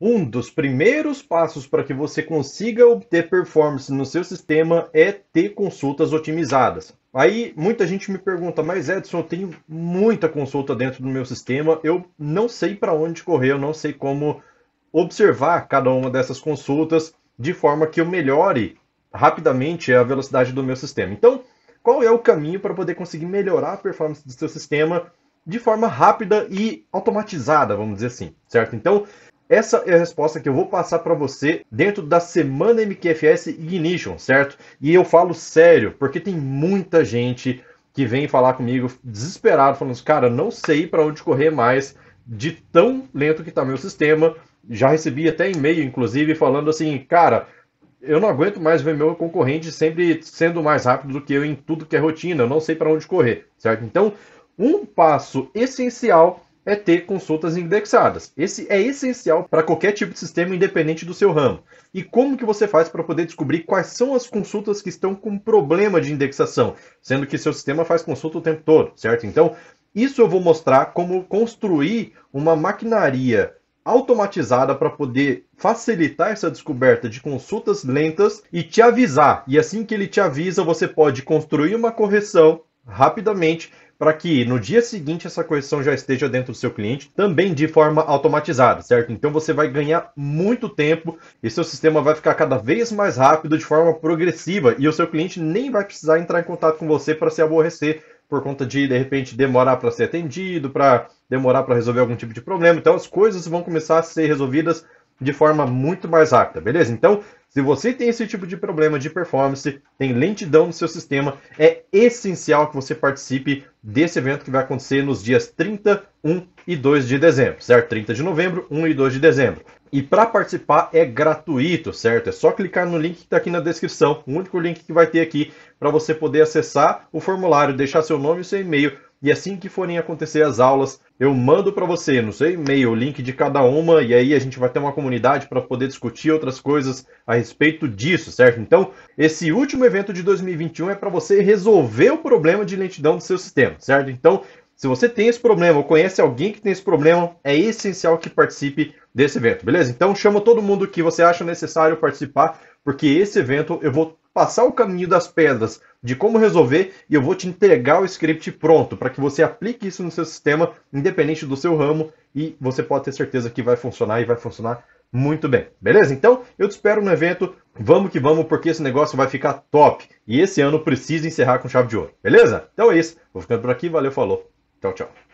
Um dos primeiros passos para que você consiga obter performance no seu sistema é ter consultas otimizadas. Aí muita gente me pergunta, mas Edson, eu tenho muita consulta dentro do meu sistema, eu não sei para onde correr, eu não sei como observar cada uma dessas consultas de forma que eu melhore rapidamente a velocidade do meu sistema. Então, qual é o caminho para poder conseguir melhorar a performance do seu sistema de forma rápida e automatizada, vamos dizer assim, certo? Então, essa é a resposta que eu vou passar para você dentro da semana MQFS Ignition, certo? E eu falo sério, porque tem muita gente que vem falar comigo desesperado, falando: assim, "Cara, não sei para onde correr mais de tão lento que está meu sistema". Já recebi até e-mail inclusive falando assim: "Cara, eu não aguento mais ver meu concorrente sempre sendo mais rápido do que eu em tudo que é rotina, eu não sei para onde correr", certo? Então, um passo essencial é ter consultas indexadas. Esse é essencial para qualquer tipo de sistema independente do seu ramo. E como que você faz para poder descobrir quais são as consultas que estão com problema de indexação, sendo que seu sistema faz consulta o tempo todo, certo? Então, isso eu vou mostrar como construir uma maquinaria automatizada para poder facilitar essa descoberta de consultas lentas e te avisar. E assim que ele te avisa, você pode construir uma correção rapidamente para que no dia seguinte essa correção já esteja dentro do seu cliente, também de forma automatizada, certo? Então você vai ganhar muito tempo e seu sistema vai ficar cada vez mais rápido de forma progressiva e o seu cliente nem vai precisar entrar em contato com você para se aborrecer por conta de, de repente, demorar para ser atendido, para demorar para resolver algum tipo de problema. Então as coisas vão começar a ser resolvidas de forma muito mais rápida, beleza? Então, se você tem esse tipo de problema de performance, tem lentidão no seu sistema, é essencial que você participe desse evento que vai acontecer nos dias 30, 1 e 2 de dezembro, certo? 30 de novembro, 1 e 2 de dezembro. E para participar é gratuito, certo? É só clicar no link que está aqui na descrição, o único link que vai ter aqui para você poder acessar o formulário, deixar seu nome e seu e-mail e assim que forem acontecer as aulas, eu mando para você no seu e-mail o link de cada uma e aí a gente vai ter uma comunidade para poder discutir outras coisas a respeito disso, certo? Então, esse último evento de 2021 é para você resolver o problema de lentidão do seu sistema, certo? Então, se você tem esse problema ou conhece alguém que tem esse problema, é essencial que participe desse evento, beleza? Então, chama todo mundo que você acha necessário participar porque esse evento eu vou passar o caminho das pedras de como resolver e eu vou te entregar o script pronto para que você aplique isso no seu sistema, independente do seu ramo, e você pode ter certeza que vai funcionar e vai funcionar muito bem. Beleza? Então, eu te espero no evento. Vamos que vamos, porque esse negócio vai ficar top. E esse ano precisa encerrar com chave de ouro. Beleza? Então é isso. Vou ficando por aqui. Valeu, falou. Tchau, tchau.